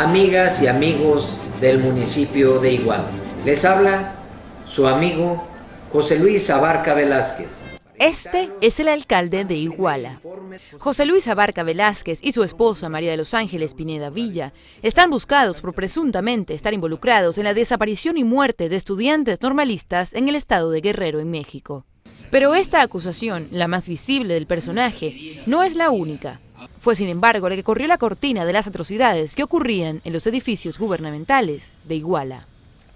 amigas y amigos del municipio de Iguala, Les habla su amigo José Luis Abarca Velázquez. Este es el alcalde de Iguala. José Luis Abarca Velázquez y su esposa María de los Ángeles Pineda Villa están buscados por presuntamente estar involucrados en la desaparición y muerte de estudiantes normalistas en el estado de Guerrero, en México. Pero esta acusación, la más visible del personaje, no es la única. Fue sin embargo la que corrió la cortina de las atrocidades que ocurrían en los edificios gubernamentales de Iguala.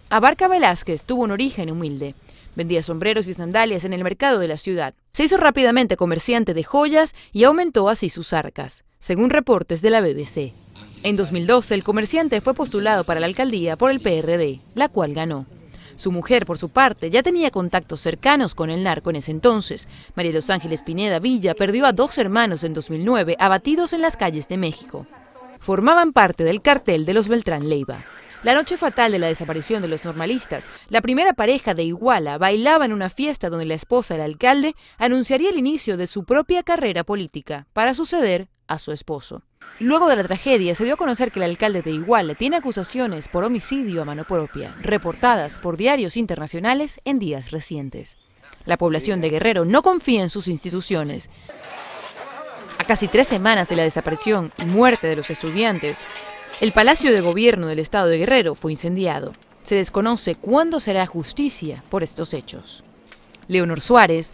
Abarca Velázquez tuvo un origen humilde. Vendía sombreros y sandalias en el mercado de la ciudad. Se hizo rápidamente comerciante de joyas y aumentó así sus arcas, según reportes de la BBC. En 2012, el comerciante fue postulado para la alcaldía por el PRD, la cual ganó. Su mujer, por su parte, ya tenía contactos cercanos con el narco en ese entonces. María Los Ángeles Pineda Villa perdió a dos hermanos en 2009 abatidos en las calles de México. Formaban parte del cartel de los Beltrán Leiva. La noche fatal de la desaparición de los normalistas, la primera pareja de Iguala bailaba en una fiesta donde la esposa del alcalde anunciaría el inicio de su propia carrera política para suceder a su esposo. Luego de la tragedia, se dio a conocer que el alcalde de Iguala tiene acusaciones por homicidio a mano propia, reportadas por diarios internacionales en días recientes. La población de Guerrero no confía en sus instituciones. A casi tres semanas de la desaparición y muerte de los estudiantes, el Palacio de Gobierno del Estado de Guerrero fue incendiado. Se desconoce cuándo será justicia por estos hechos. Leonor Suárez,